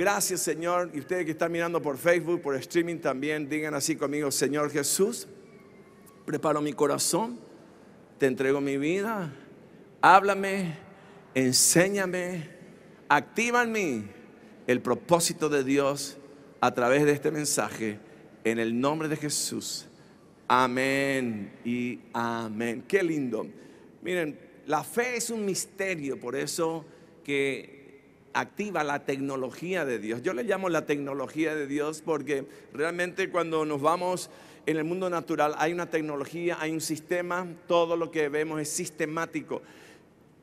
gracias Señor. Y ustedes que están mirando por Facebook, por streaming también, digan así conmigo, Señor Jesús, preparo mi corazón, te entrego mi vida, háblame, enséñame, activa mí el propósito de Dios a través de este mensaje, en el nombre de Jesús. Amén y amén. Qué lindo. Miren, la fe es un misterio, por eso que activa la tecnología de Dios. Yo le llamo la tecnología de Dios porque realmente cuando nos vamos en el mundo natural hay una tecnología, hay un sistema, todo lo que vemos es sistemático.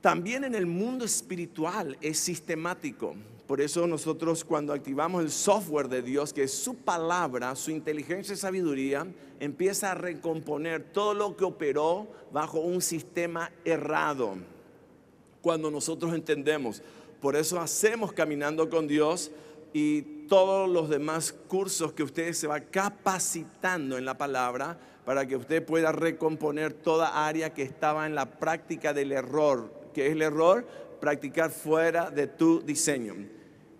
También en el mundo espiritual es sistemático. Por eso nosotros cuando activamos el software de Dios, que es su palabra, su inteligencia y sabiduría, empieza a recomponer todo lo que operó bajo un sistema errado. Cuando nosotros entendemos, por eso hacemos Caminando con Dios y todos los demás cursos que usted se va capacitando en la palabra para que usted pueda recomponer toda área que estaba en la práctica del error. que es el error? Practicar fuera de tu diseño.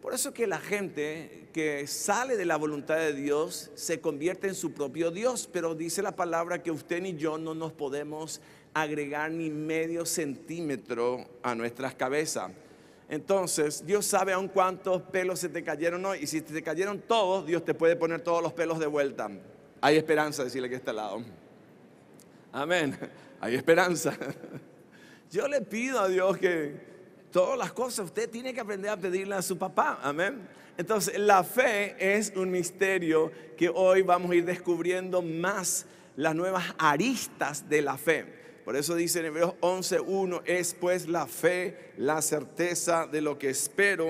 Por eso que la gente que sale de la voluntad de Dios se convierte en su propio Dios, pero dice la palabra que usted ni yo no nos podemos agregar ni medio centímetro a nuestras cabezas. Entonces, Dios sabe aún cuántos pelos se te cayeron hoy. Y si te cayeron todos, Dios te puede poner todos los pelos de vuelta. Hay esperanza, decirle que está al lado. Amén. Hay esperanza. Yo le pido a Dios que todas las cosas usted tiene que aprender a pedirle a su papá. Amén. Entonces, la fe es un misterio que hoy vamos a ir descubriendo más las nuevas aristas de la fe. Por eso dice en Hebreos 11.1, es pues la fe, la certeza de lo que espero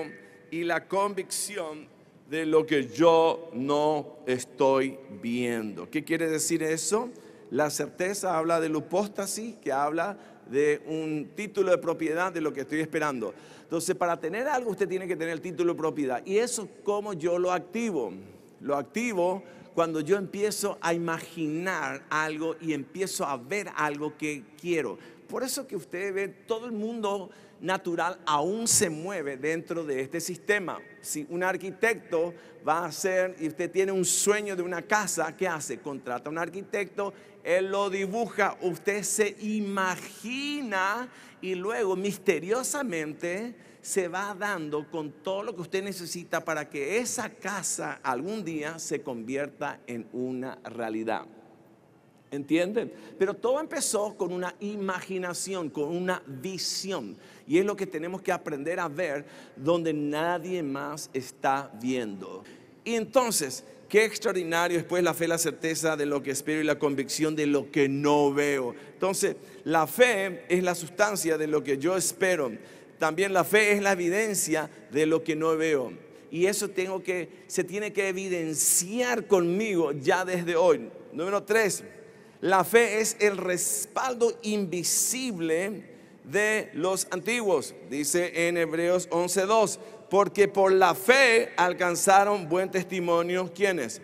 y la convicción de lo que yo no estoy viendo. ¿Qué quiere decir eso? La certeza habla de lupóstasis, que habla de un título de propiedad de lo que estoy esperando. Entonces, para tener algo usted tiene que tener el título de propiedad. ¿Y eso cómo yo lo activo? Lo activo cuando yo empiezo a imaginar algo y empiezo a ver algo que quiero. Por eso que usted ve todo el mundo natural aún se mueve dentro de este sistema. Si un arquitecto va a hacer y usted tiene un sueño de una casa, ¿qué hace? Contrata a un arquitecto, él lo dibuja, usted se imagina y luego misteriosamente se va dando con todo lo que usted necesita para que esa casa algún día se convierta en una realidad. ¿Entienden? Pero todo empezó con una imaginación, con una visión. Y es lo que tenemos que aprender a ver donde nadie más está viendo. Y entonces, qué extraordinario es pues la fe, la certeza de lo que espero y la convicción de lo que no veo. Entonces, la fe es la sustancia de lo que yo espero también la fe es la evidencia de lo que no veo. Y eso tengo que, se tiene que evidenciar conmigo ya desde hoy. Número tres, la fe es el respaldo invisible de los antiguos, dice en Hebreos 11.2, porque por la fe alcanzaron buen testimonio quienes?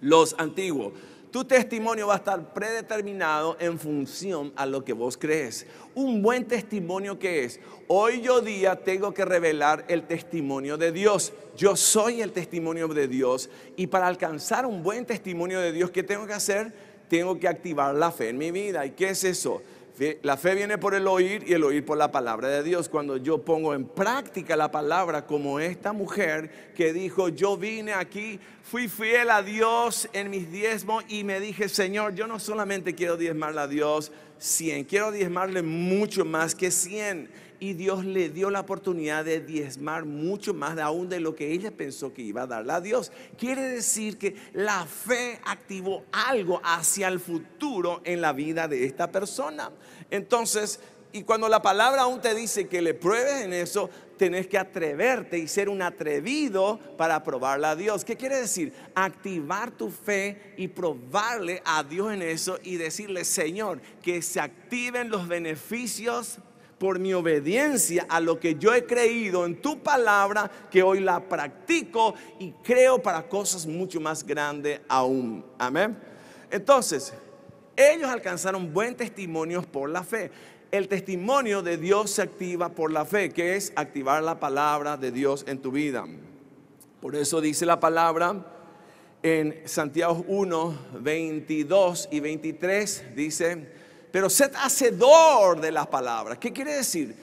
Los antiguos. Tu testimonio va a estar predeterminado en función a lo que vos crees. Un buen testimonio que es, hoy yo día tengo que revelar el testimonio de Dios. Yo soy el testimonio de Dios y para alcanzar un buen testimonio de Dios, ¿qué tengo que hacer? Tengo que activar la fe en mi vida. ¿Y qué es eso? La fe viene por el oír y el oír por la palabra de Dios. Cuando yo pongo en práctica la palabra como esta mujer que dijo, yo vine aquí, fui fiel a Dios en mis diezmos y me dije, Señor, yo no solamente quiero diezmarle a Dios, 100, quiero diezmarle mucho más que 100. Y Dios le dio la oportunidad de diezmar mucho más aún de lo que ella pensó que iba a darle a Dios. Quiere decir que la fe activó algo hacia el futuro en la vida de esta persona. Entonces, y cuando la palabra aún te dice que le pruebes en eso, tenés que atreverte y ser un atrevido para probarle a Dios. ¿Qué quiere decir? Activar tu fe y probarle a Dios en eso y decirle, Señor, que se activen los beneficios por mi obediencia a lo que yo he creído en tu palabra, que hoy la practico y creo para cosas mucho más grandes aún. Amén. Entonces, ellos alcanzaron buen testimonio por la fe el testimonio de Dios se activa por la fe, que es activar la palabra de Dios en tu vida. Por eso dice la palabra en Santiago 1, 22 y 23, dice, pero sed hacedor de la palabra". ¿Qué quiere decir?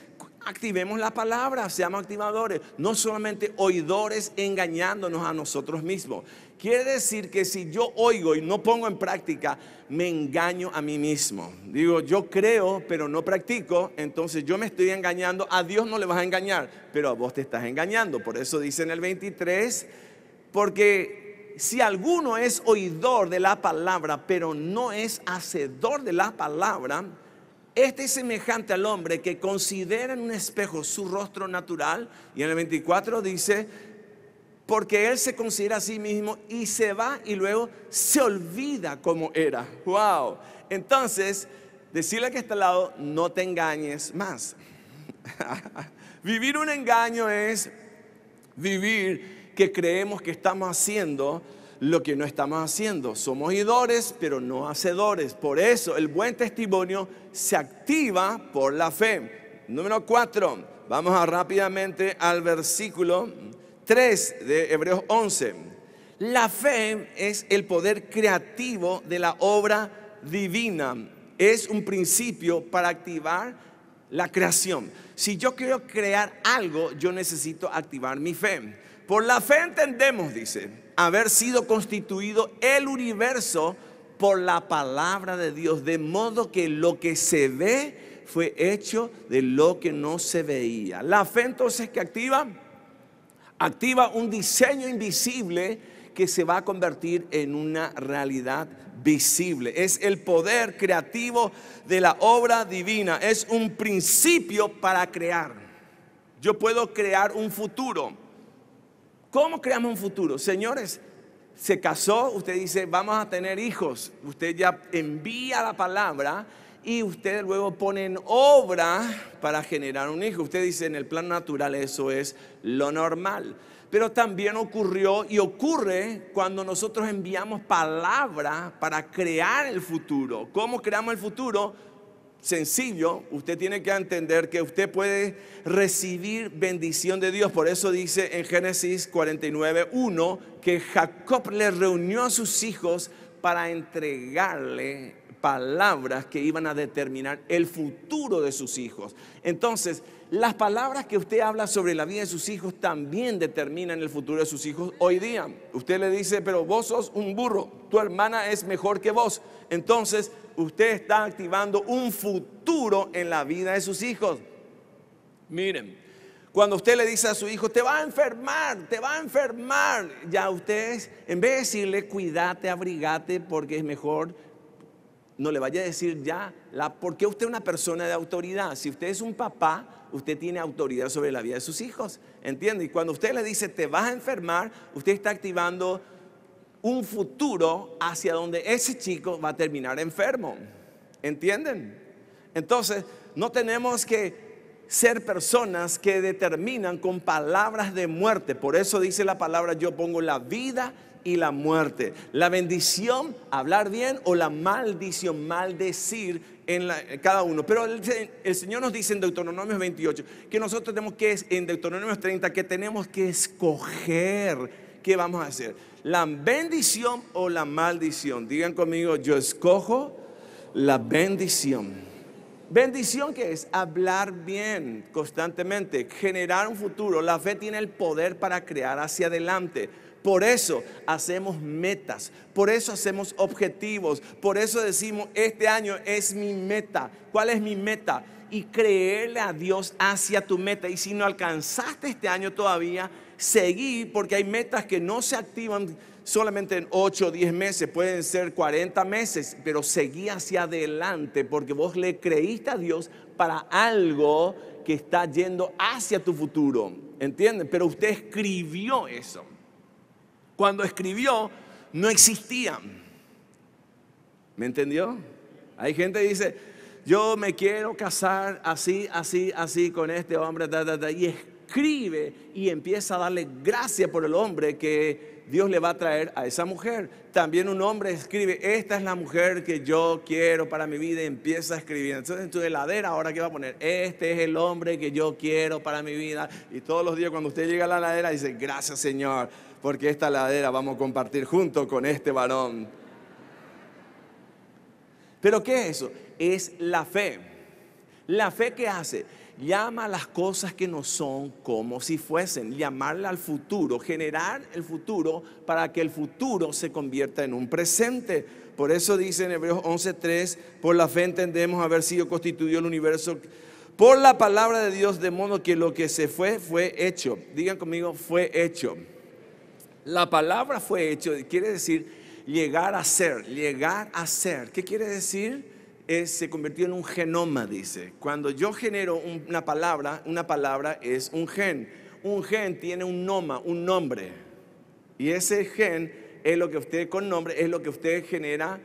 Activemos la palabra, seamos activadores, no solamente oidores engañándonos a nosotros mismos. Quiere decir que si yo oigo y no pongo en práctica, me engaño a mí mismo. Digo, yo creo, pero no practico, entonces yo me estoy engañando. A Dios no le vas a engañar, pero a vos te estás engañando. Por eso dice en el 23, porque si alguno es oidor de la palabra, pero no es hacedor de la palabra, este es semejante al hombre que considera en un espejo su rostro natural y en el 24 dice, porque él se considera a sí mismo y se va y luego se olvida como era. ¡Wow! Entonces, decirle que está al lado, no te engañes más. vivir un engaño es vivir que creemos que estamos haciendo lo que no estamos haciendo. Somos oidores, pero no hacedores. Por eso el buen testimonio se activa por la fe. Número cuatro, vamos rápidamente al versículo 3 de Hebreos 11. La fe es el poder creativo de la obra divina. Es un principio para activar la creación. Si yo quiero crear algo, yo necesito activar mi fe. Por la fe entendemos, dice, haber sido constituido el universo por la palabra de Dios, de modo que lo que se ve fue hecho de lo que no se veía. La fe entonces que activa, activa un diseño invisible que se va a convertir en una realidad visible. Es el poder creativo de la obra divina, es un principio para crear. Yo puedo crear un futuro ¿Cómo creamos un futuro? Señores, se casó, usted dice, vamos a tener hijos. Usted ya envía la palabra y usted luego pone en obra para generar un hijo. Usted dice, en el plan natural eso es lo normal. Pero también ocurrió y ocurre cuando nosotros enviamos palabra para crear el futuro. ¿Cómo creamos el futuro? sencillo, usted tiene que entender que usted puede recibir bendición de Dios. Por eso dice en Génesis 49, 1, que Jacob le reunió a sus hijos para entregarle palabras que iban a determinar el futuro de sus hijos. Entonces, las palabras que usted habla sobre la vida de sus hijos también determinan el futuro de sus hijos hoy día. Usted le dice, pero vos sos un burro, tu hermana es mejor que vos. Entonces, usted está activando un futuro en la vida de sus hijos. Miren, cuando usted le dice a su hijo, te va a enfermar, te va a enfermar, ya ustedes, en vez de decirle, cuídate, abrigate, porque es mejor no le vaya a decir ya, la, porque usted es una persona de autoridad? Si usted es un papá, usted tiene autoridad sobre la vida de sus hijos, ¿entiende? Y cuando usted le dice, te vas a enfermar, usted está activando un futuro hacia donde ese chico va a terminar enfermo, ¿entienden? Entonces, no tenemos que ser personas que determinan con palabras de muerte. Por eso dice la palabra, yo pongo la vida y la muerte. La bendición, hablar bien, o la maldición, maldecir en, cada uno. Pero el, Señor nos dice en Deuteronomio 28 que nosotros tenemos que, en Deuteronomio 30, que tenemos que escoger qué vamos a hacer. La bendición o la maldición. Digan conmigo, yo escojo la bendición. Bendición que es hablar bien constantemente, generar un futuro. La fe tiene el poder para crear hacia adelante. Por eso hacemos metas, por eso hacemos objetivos, por eso decimos, este año es mi meta. ¿Cuál es mi meta? Y creerle a Dios hacia tu meta. Y si no alcanzaste este año todavía, seguí porque hay metas que no se activan solamente en 8 o 10 meses, pueden ser 40 meses, pero seguí hacia adelante porque vos le creíste a Dios para algo que está yendo hacia tu futuro, ¿entienden? Pero usted escribió eso cuando escribió no existían. ¿Me entendió? Hay gente que dice, yo me quiero casar así, así, así con este hombre, y escribe y empieza a darle gracias por el hombre que Dios le va a traer a esa mujer. También un hombre escribe, esta es la mujer que yo quiero para mi vida, y empieza a escribir. Entonces en tu heladera ahora que va a poner, este es el hombre que yo quiero para mi vida. Y todos los días cuando usted llega a la heladera dice, gracias Señor porque esta ladera vamos a compartir junto con este varón. Pero ¿qué es eso? Es la fe. La fe que hace, llama las cosas que no son como si fuesen, llamarla al futuro, generar el futuro para que el futuro se convierta en un presente. Por eso dice en Hebreos 11:3, por la fe entendemos haber sido constituido el universo por la palabra de Dios, de modo que lo que se fue fue hecho. Digan conmigo, fue hecho. La palabra fue hecho, quiere decir llegar a ser, llegar a ser. ¿Qué quiere decir? Es, se convirtió en un genoma, dice. Cuando yo genero una palabra, una palabra es un gen. Un gen tiene un noma, un nombre. Y ese gen es lo que usted con nombre, es lo que usted genera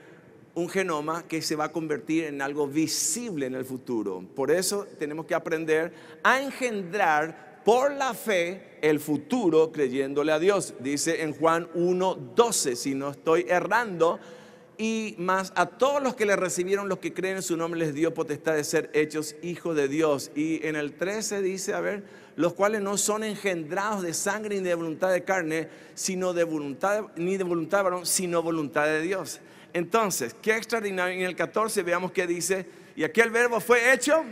un genoma que se va a convertir en algo visible en el futuro. Por eso tenemos que aprender a engendrar por la fe el futuro creyéndole a Dios. Dice en Juan 1.12, si no estoy errando, y más a todos los que le recibieron, los que creen en su nombre, les dio potestad de ser hechos hijos de Dios. Y en el 13 dice, a ver, los cuales no son engendrados de sangre ni de voluntad de carne, sino de voluntad, ni de voluntad de varón, sino voluntad de Dios. Entonces, qué extraordinario. En el 14 veamos qué dice, y aquel verbo fue hecho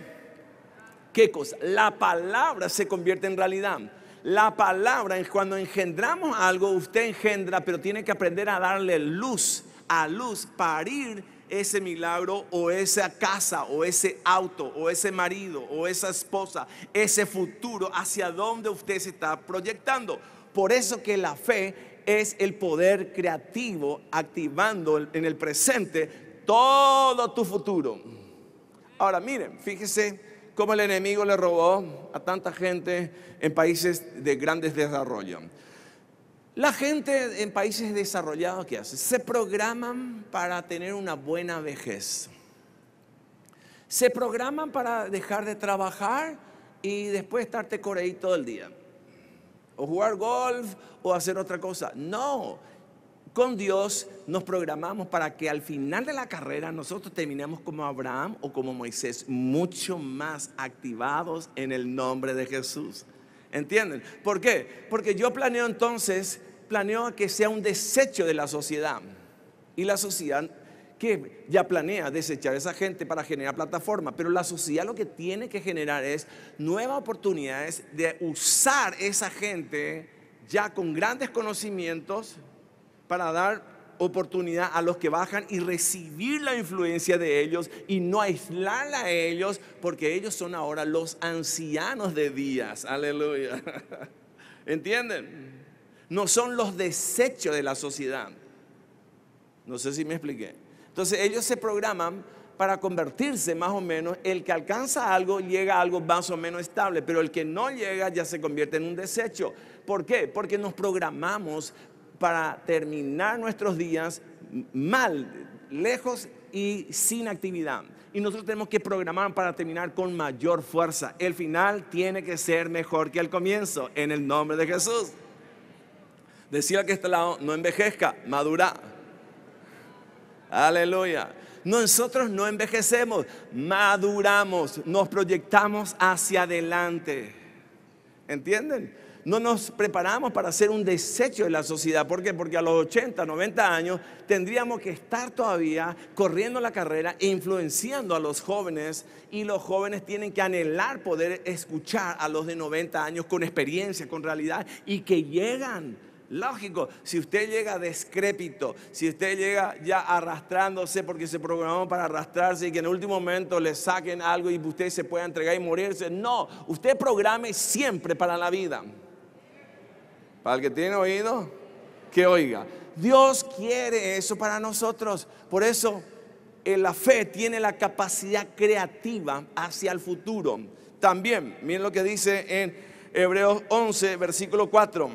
¿Qué cosa? La palabra se convierte en realidad. La palabra, cuando engendramos algo, usted engendra, pero tiene que aprender a darle luz, a luz, parir ese milagro o esa casa o ese auto o ese marido o esa esposa, ese futuro hacia donde usted se está proyectando. Por eso que la fe es el poder creativo activando en el presente todo tu futuro. Ahora miren, fíjese cómo el enemigo le robó a tanta gente en países de grandes desarrollo. La gente en países desarrollados, ¿qué hace? Se programan para tener una buena vejez. Se programan para dejar de trabajar y después estarte coreí todo el día. O jugar golf o hacer otra cosa. No, con Dios nos programamos para que al final de la carrera nosotros terminemos como Abraham o como Moisés, mucho más activados en el nombre de Jesús. ¿Entienden? ¿Por qué? Porque yo planeo entonces, planeo que sea un desecho de la sociedad. Y la sociedad que ya planea desechar a esa gente para generar plataforma, pero la sociedad lo que tiene que generar es nuevas oportunidades de usar esa gente ya con grandes conocimientos, para dar oportunidad a los que bajan y recibir la influencia de ellos y no aislar a ellos, porque ellos son ahora los ancianos de días. Aleluya. ¿Entienden? No son los desechos de la sociedad. No sé si me expliqué. Entonces ellos se programan para convertirse más o menos, el que alcanza algo llega a algo más o menos estable, pero el que no llega ya se convierte en un desecho. ¿Por qué? Porque nos programamos para terminar nuestros días mal, lejos y sin actividad. Y nosotros tenemos que programar para terminar con mayor fuerza. El final tiene que ser mejor que el comienzo, en el nombre de Jesús. Decía que este lado no envejezca, madura. Aleluya. Nosotros no envejecemos, maduramos, nos proyectamos hacia adelante. ¿Entienden? no nos preparamos para ser un desecho de la sociedad. ¿Por qué? Porque a los 80, 90 años tendríamos que estar todavía corriendo la carrera e influenciando a los jóvenes y los jóvenes tienen que anhelar poder escuchar a los de 90 años con experiencia, con realidad y que llegan. Lógico, si usted llega descrépito, si usted llega ya arrastrándose porque se programó para arrastrarse y que en el último momento le saquen algo y usted se pueda entregar y morirse, no, usted programe siempre para la vida. Para el que tiene oído, que oiga. Dios quiere eso para nosotros. Por eso la fe tiene la capacidad creativa hacia el futuro. También, miren lo que dice en Hebreos 11, versículo 4.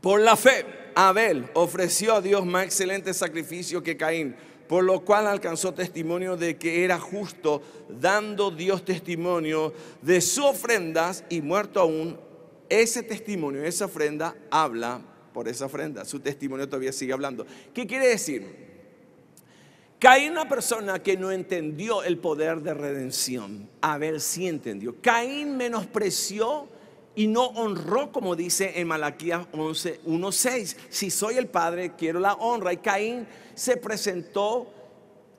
Por la fe, Abel ofreció a Dios más excelente sacrificio que Caín, por lo cual alcanzó testimonio de que era justo, dando Dios testimonio de sus ofrendas y muerto aún ese testimonio, esa ofrenda habla por esa ofrenda. Su testimonio todavía sigue hablando. ¿Qué quiere decir? Caín una persona que no entendió el poder de redención. A ver si entendió. Caín menospreció y no honró, como dice en Malaquías 11, 1.6. Si soy el padre, quiero la honra. Y Caín se presentó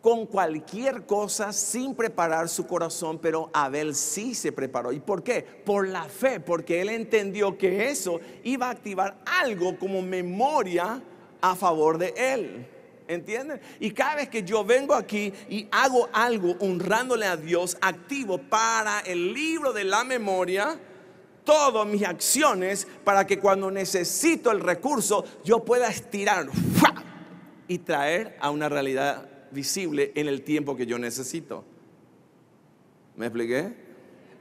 con cualquier cosa sin preparar su corazón, pero Abel sí se preparó. ¿Y por qué? Por la fe, porque él entendió que eso iba a activar algo como memoria a favor de él. ¿Entienden? Y cada vez que yo vengo aquí y hago algo honrándole a Dios, activo para el libro de la memoria, todas mis acciones para que cuando necesito el recurso yo pueda estirar y traer a una realidad visible en el tiempo que yo necesito. ¿Me expliqué?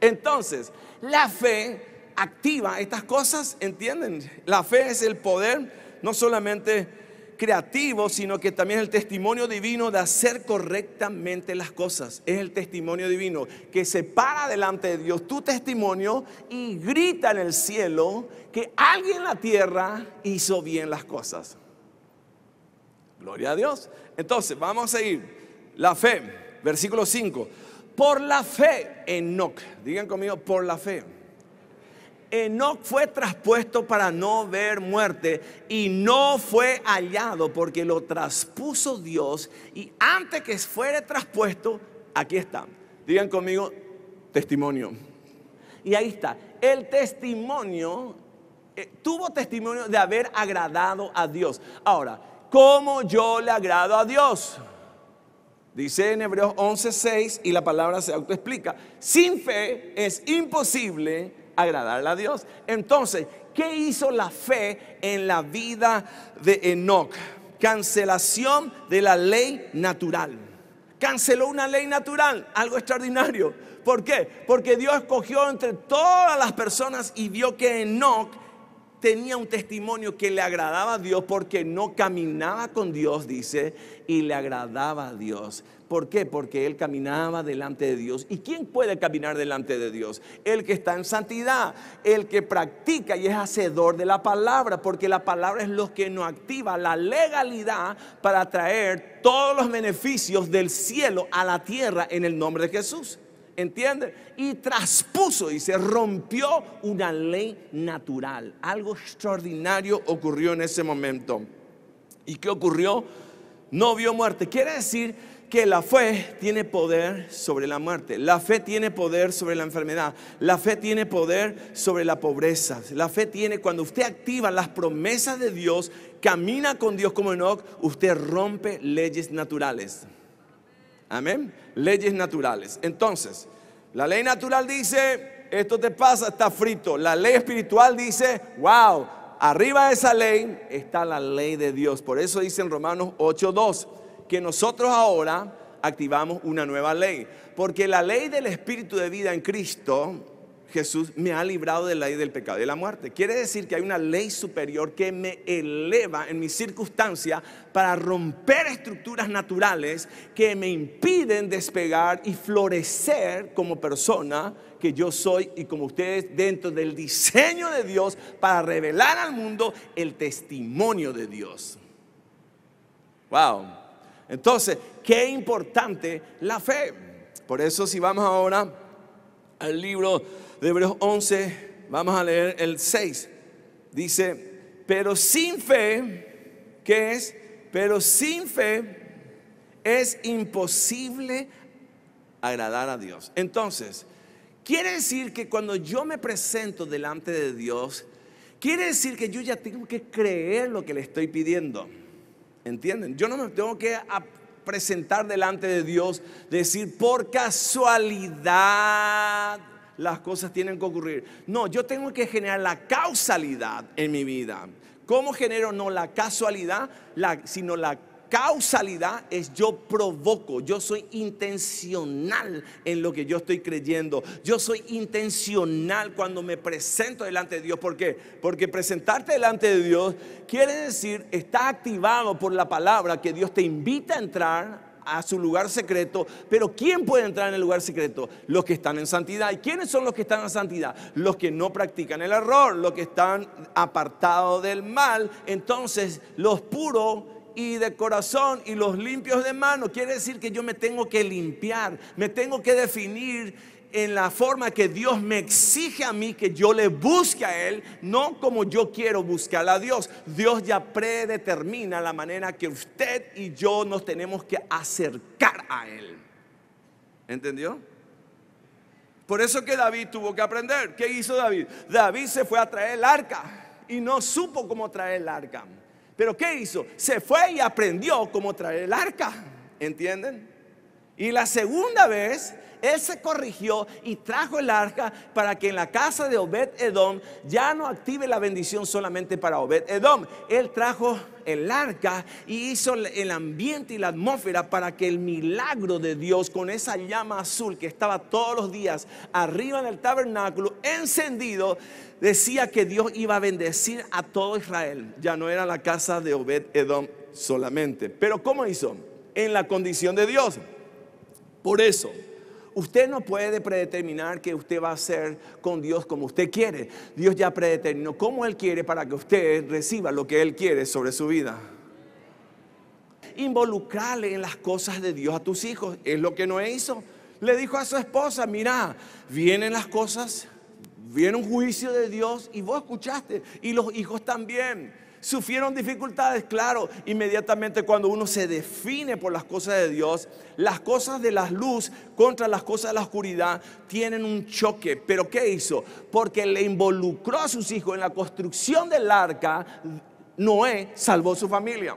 Entonces, la fe activa estas cosas, ¿entienden? La fe es el poder no solamente creativo, sino que también el testimonio divino de hacer correctamente las cosas. Es el testimonio divino que se para delante de Dios tu testimonio y grita en el cielo que alguien en la tierra hizo bien las cosas. Gloria a Dios. Entonces, vamos a seguir. La fe, versículo 5. Por la fe, Enoch, digan conmigo, por la fe. Enoch fue traspuesto para no ver muerte y no fue hallado porque lo traspuso Dios y antes que Fuere traspuesto, aquí está. Digan conmigo, testimonio. Y ahí está, el testimonio, eh, tuvo testimonio de haber agradado a Dios. Ahora, ¿Cómo yo le agrado a Dios? Dice en Hebreos 11:6 y la palabra se autoexplica. Sin fe es imposible agradarle a Dios. Entonces, ¿qué hizo la fe en la vida de Enoch? Cancelación de la ley natural. Canceló una ley natural, algo extraordinario. ¿Por qué? Porque Dios escogió entre todas las personas y vio que Enoch tenía un testimonio que le agradaba a Dios porque no caminaba con Dios, dice, y le agradaba a Dios. ¿Por qué? Porque él caminaba delante de Dios. ¿Y quién puede caminar delante de Dios? El que está en santidad, el que practica y es hacedor de la palabra, porque la palabra es lo que nos activa la legalidad para traer todos los beneficios del cielo a la tierra en el nombre de Jesús. ¿Entiende? Y traspuso, y se rompió una ley natural. Algo extraordinario ocurrió en ese momento. ¿Y qué ocurrió? No vio muerte. Quiere decir que la fe tiene poder sobre la muerte, la fe tiene poder sobre la enfermedad, la fe tiene poder sobre la pobreza, la fe tiene, cuando usted activa las promesas de Dios, camina con Dios como Enoch, usted rompe leyes naturales. Amén. Leyes naturales. Entonces, la ley natural dice, esto te pasa, está frito. La ley espiritual dice, wow, arriba de esa ley está la ley de Dios. Por eso dice en Romanos 8.2 que nosotros ahora activamos una nueva ley. Porque la ley del Espíritu de vida en Cristo Jesús me ha librado de la ley del pecado y de la muerte. Quiere decir que hay una ley superior que me eleva en mi circunstancia para romper estructuras naturales que me impiden despegar y florecer como persona que yo soy y como ustedes dentro del diseño de Dios para revelar al mundo el testimonio de Dios. Wow. Entonces, qué importante la fe. Por eso si vamos ahora al libro de Hebreos 11, vamos a leer el 6. Dice, pero sin fe, ¿qué es? Pero sin fe es imposible agradar a Dios. Entonces, quiere decir que cuando yo me presento delante de Dios, quiere decir que yo ya tengo que creer lo que le estoy pidiendo. ¿Entienden? Yo no me tengo que presentar delante de Dios, decir por casualidad las cosas tienen que ocurrir. No, yo tengo que generar la causalidad en mi vida. ¿Cómo genero no la casualidad, sino la causalidad es yo provoco, yo soy intencional en lo que yo estoy creyendo, yo soy intencional cuando me presento delante de Dios. ¿Por qué? Porque presentarte delante de Dios quiere decir, está activado por la palabra que Dios te invita a entrar a su lugar secreto. Pero ¿quién puede entrar en el lugar secreto? Los que están en santidad. ¿Y quiénes son los que están en santidad? Los que no practican el error, los que están apartados del mal. Entonces, los puros y de corazón y los limpios de mano. Quiere decir que yo me tengo que limpiar, me tengo que definir en la forma que Dios me exige a mí que yo le busque a Él, no como yo quiero buscar a Dios. Dios ya predetermina la manera que usted y yo nos tenemos que acercar a Él. ¿Entendió? Por eso que David tuvo que aprender. ¿Qué hizo David? David se fue a traer el arca y no supo cómo traer el arca. Pero ¿qué hizo? Se fue y aprendió cómo traer el arca. ¿Entienden? Y la segunda vez él se corrigió y trajo el arca para que en la casa de Obed Edom ya no active la bendición solamente para Obed Edom. Él trajo el arca y hizo el ambiente y la atmósfera para que el milagro de Dios con esa llama azul que estaba todos los días arriba en el tabernáculo encendido decía que Dios iba a bendecir a todo Israel. Ya no era la casa de Obed Edom solamente. Pero ¿cómo hizo? En la condición de Dios. Por eso, Usted no puede predeterminar que usted va a ser con Dios como usted quiere. Dios ya predeterminó cómo Él quiere para que usted reciba lo que Él quiere sobre su vida. Involucrarle en las cosas de Dios a tus hijos es lo que Noé hizo. Le dijo a su esposa, mira, vienen las cosas, viene un juicio de Dios y vos escuchaste y los hijos también. Sufrieron dificultades, claro. Inmediatamente cuando uno se define por las cosas de Dios, las cosas de la luz contra las cosas de la oscuridad tienen un choque. Pero ¿qué hizo? Porque le involucró a sus hijos en la construcción del arca, Noé salvó su familia.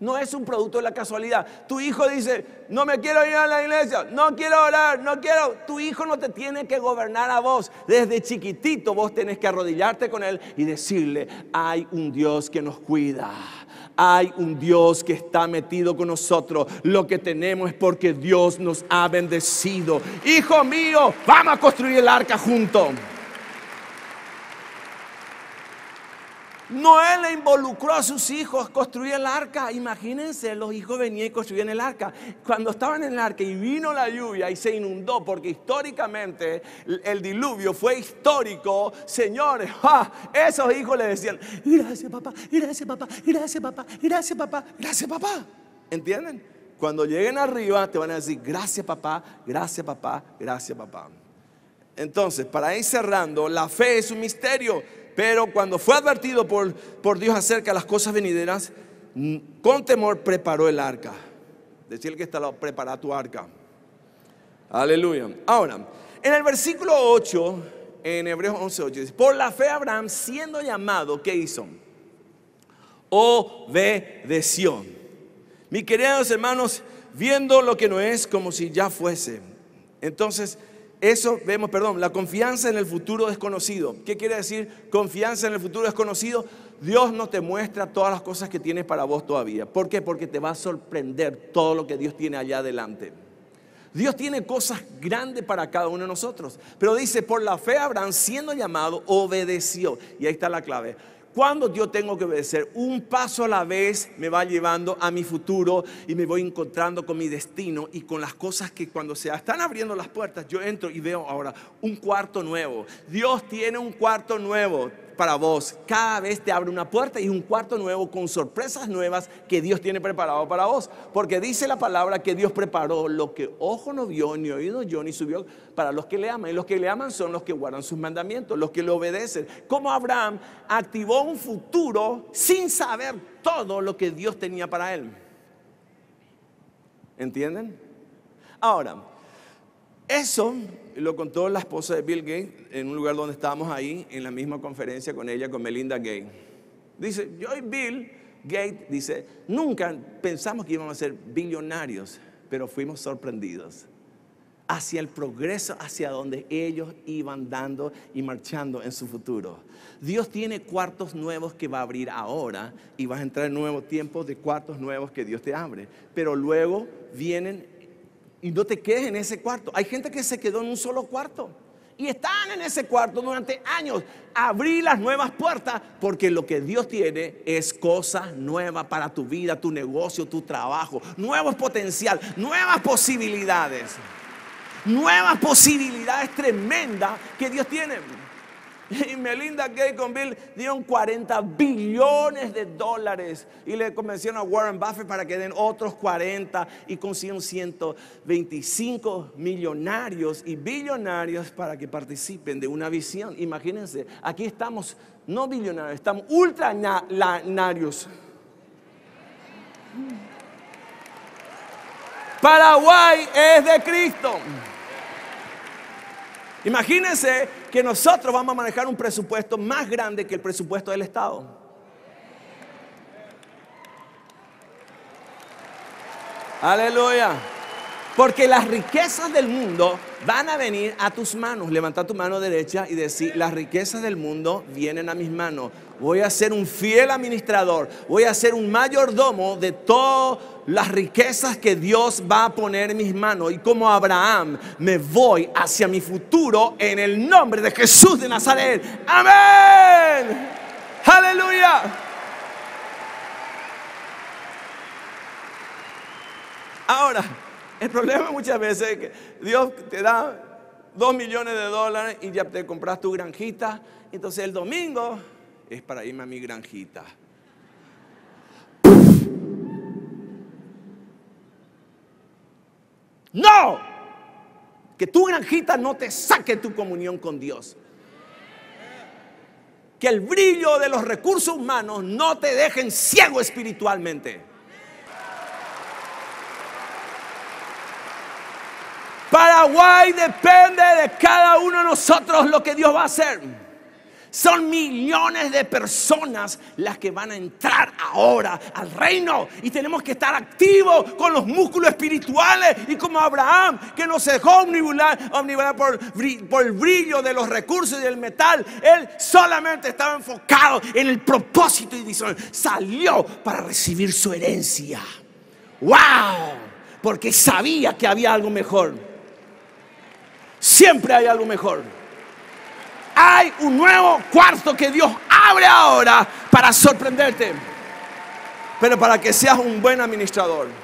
No es un producto de la casualidad. Tu hijo dice, no me quiero ir a la iglesia, no quiero orar, no quiero. Tu hijo no te tiene que gobernar a vos. Desde chiquitito vos tenés que arrodillarte con él y decirle, hay un Dios que nos cuida. Hay un Dios que está metido con nosotros. Lo que tenemos es porque Dios nos ha bendecido. Hijo mío, vamos a construir el arca juntos. Noé le involucró a sus hijos, construyó el arca. Imagínense, los hijos venían y construían el arca. Cuando estaban en el arca y vino la lluvia y se inundó, porque históricamente el diluvio fue histórico, señores, esos hijos le decían, gracias papá, gracias papá, gracias papá, gracias papá, gracias papá. ¿Entienden? Cuando lleguen arriba te van a decir, gracias papá, gracias papá, gracias papá. Entonces, para ir cerrando, la fe es un misterio. Pero cuando fue advertido por, por Dios acerca de las cosas venideras, con temor preparó el arca. Decir que está lo prepara tu arca. Aleluya. Ahora, en el versículo 8, en Hebreos 11, 8, dice, por la fe Abraham siendo llamado, ¿qué hizo? Obedeció. Mis queridos hermanos, viendo lo que no es como si ya fuese. Entonces, eso vemos, perdón, la confianza en el futuro desconocido. ¿Qué quiere decir confianza en el futuro desconocido? Dios no te muestra todas las cosas que tienes para vos todavía. ¿Por qué? Porque te va a sorprender todo lo que Dios tiene allá adelante. Dios tiene cosas grandes para cada uno de nosotros. Pero dice, por la fe Abraham siendo llamado, obedeció. Y ahí está la clave cuando yo tengo que obedecer, un paso a la vez me va llevando a mi futuro y me voy encontrando con mi destino y con las cosas que cuando se están abriendo las puertas, yo entro y veo ahora un cuarto nuevo. Dios tiene un cuarto nuevo para vos. Cada vez te abre una puerta y un cuarto nuevo con sorpresas nuevas que Dios tiene preparado para vos. Porque dice la palabra que Dios preparó lo que ojo no vio, ni oído yo, ni subió para los que le aman. Y los que le aman son los que guardan sus mandamientos, los que le obedecen. Como Abraham activó un futuro sin saber todo lo que Dios tenía para él. ¿Entienden? Ahora, eso lo contó la esposa de Bill Gates en un lugar donde estábamos ahí, en la misma conferencia con ella, con Melinda Gates. Dice, yo y Bill Gates, dice, nunca pensamos que íbamos a ser billonarios, pero fuimos sorprendidos hacia el progreso, hacia donde ellos iban dando y marchando en su futuro. Dios tiene cuartos nuevos que va a abrir ahora y vas a entrar en nuevos tiempos de cuartos nuevos que Dios te abre. Pero luego vienen y no te quedes en ese cuarto. Hay gente que se quedó en un solo cuarto y están en ese cuarto durante años. Abrí las nuevas puertas porque lo que Dios tiene es cosas nuevas para tu vida, tu negocio, tu trabajo, nuevos potencial, nuevas posibilidades, nuevas posibilidades tremendas que Dios tiene. Y Melinda Gay con Bill dieron 40 billones de dólares y le convencieron a Warren Buffett para que den otros 40 y consiguieron 125 millonarios y billonarios para que participen de una visión. Imagínense, aquí estamos no billonarios, estamos ultranarios. Paraguay es de Cristo. Imagínense que nosotros vamos a manejar un presupuesto más grande que el presupuesto del Estado. Aleluya. Porque las riquezas del mundo van a venir a tus manos. Levanta tu mano derecha y decir, las riquezas del mundo vienen a mis manos. Voy a ser un fiel administrador. Voy a ser un mayordomo de todo las riquezas que Dios va a poner en mis manos y como Abraham me voy hacia mi futuro en el nombre de Jesús de Nazaret. Amén. Aleluya. Ahora, el problema muchas veces es que Dios te da dos millones de dólares y ya te compras tu granjita. Entonces el domingo es para irme a mi granjita. No, que tu granjita no te saque tu comunión con Dios. Que el brillo de los recursos humanos no te dejen ciego espiritualmente. Paraguay depende de cada uno de nosotros lo que Dios va a hacer. Son millones de personas las que van a entrar ahora al reino y tenemos que estar activos con los músculos espirituales y como Abraham que no se dejó omnibular, por, el brillo de los recursos y del metal, él solamente estaba enfocado en el propósito y salió para recibir su herencia. ¡Wow! Porque sabía que había algo mejor. Siempre hay algo mejor hay un nuevo cuarto que Dios abre ahora para sorprenderte. Pero para que seas un buen administrador.